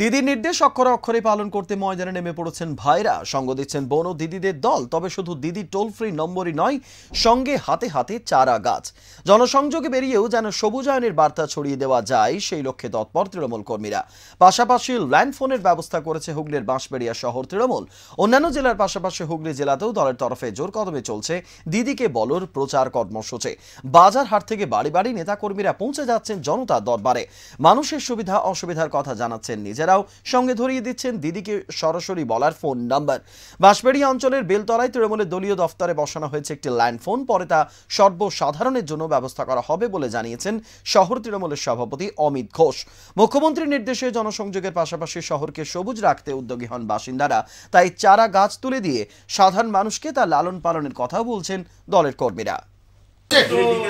দিদির নির্দেশ অক্ষরে অক্ষরে পালন করতে ময়দানে নেমে পড়েছেন ভাইরা সঙ্গ দিচ্ছেন বোন ও দিদিদের দল তবে শুধু দিদি টোল ফ্রি নম্বরই নয় সঙ্গে হাতে হাতে চারা গাছ জনসংযোগে বেরিয়েও যেন সবুজায়নের বার্তা ছড়িয়ে দেওয়া যায় সেই লক্ষ্যে তৎপর তৃণমূল কর্মীরা পাশাপাশি ল্যান্ডফোনের ব্যবস্থা করেছে হুগলির বাঁশবেড়িয়া শহর তৃণমূল অন্যান্য জেলার পাশাপাশি হুগলি জেলাতেও দলের তরফে জোর কদমে চলছে দিদিকে বলর প্রচার কর্মসূচি বাজার হাট থেকে বাড়ি বাড়ি নেতাকর্মীরা পৌঁছে যাচ্ছেন জনতা দরবারে মানুষের সুবিধা অসুবিধার কথা জানাচ্ছেন নিজেরা নিজেরাও সঙ্গে ধরিয়ে দিচ্ছেন দিদিকে সরাসরি বলার ফোন নাম্বার বাঁশবেড়িয়া অঞ্চলের বেলতলায় তৃণমূলের দলীয় দফতরে বসানো হয়েছে একটি ল্যান্ডফোন পরে তা সর্বসাধারণের জন্য ব্যবস্থা করা হবে বলে জানিয়েছেন শহর তৃণমূলের সভাপতি অমিত ঘোষ মুখ্যমন্ত্রীর নির্দেশে জনসংযোগের পাশাপাশি শহরকে সবুজ রাখতে উদ্যোগী হন বাসিন্দারা তাই চারা গাছ তুলে দিয়ে সাধারণ মানুষকে তা লালন পালনের কথা বলছেন দলের কর্মীরা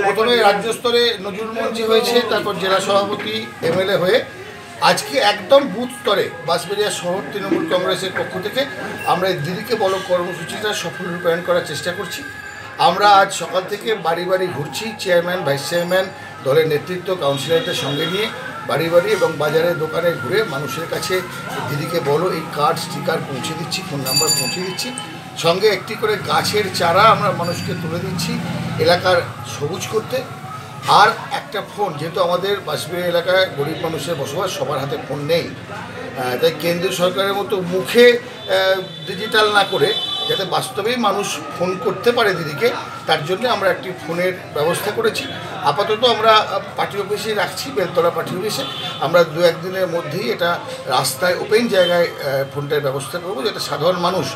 প্রথমে রাজ্য স্তরে নজরুল মঞ্জি হয়েছে তারপর জেলা সভাপতি এমএলএ হয়ে আজকে একদম বুথ স্তরে বাঁশবেড়িয়া শহর তৃণমূল কংগ্রেসের পক্ষ থেকে আমরা এই দিদিকে বলো কর্মসূচিটা সফল রূপায়ণ করার চেষ্টা করছি আমরা আজ সকাল থেকে বাড়ি বাড়ি ঘুরছি চেয়ারম্যান ভাইস চেয়ারম্যান দলের নেতৃত্ব কাউন্সিলরদের সঙ্গে নিয়ে বাড়ি বাড়ি এবং বাজারে দোকানে ঘুরে মানুষের কাছে দিদিকে বলো এই কার্ড স্টিকার পৌঁছে দিচ্ছি ফোন নাম্বার পৌঁছে দিচ্ছি সঙ্গে একটি করে গাছের চারা আমরা মানুষকে তুলে দিচ্ছি এলাকার সবুজ করতে আর একটা ফোন যেহেতু আমাদের বাসবিহার এলাকায় গরিব মানুষের বসবাস সবার হাতে ফোন নেই তাই কেন্দ্রীয় সরকারের মতো মুখে ডিজিটাল না করে যাতে বাস্তবেই মানুষ ফোন করতে পারে দিদিকে তার জন্য আমরা একটি ফোনের ব্যবস্থা করেছি আপাতত আমরা পার্টি অফিসে রাখছি বেলতলা পার্টি অফিসে আমরা দু একদিনের মধ্যেই এটা রাস্তায় ওপেন জায়গায় ফোনটার ব্যবস্থা করব যাতে সাধারণ মানুষ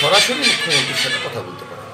সরাসরি মুখ্যমন্ত্রীর সাথে কথা বলতে পারে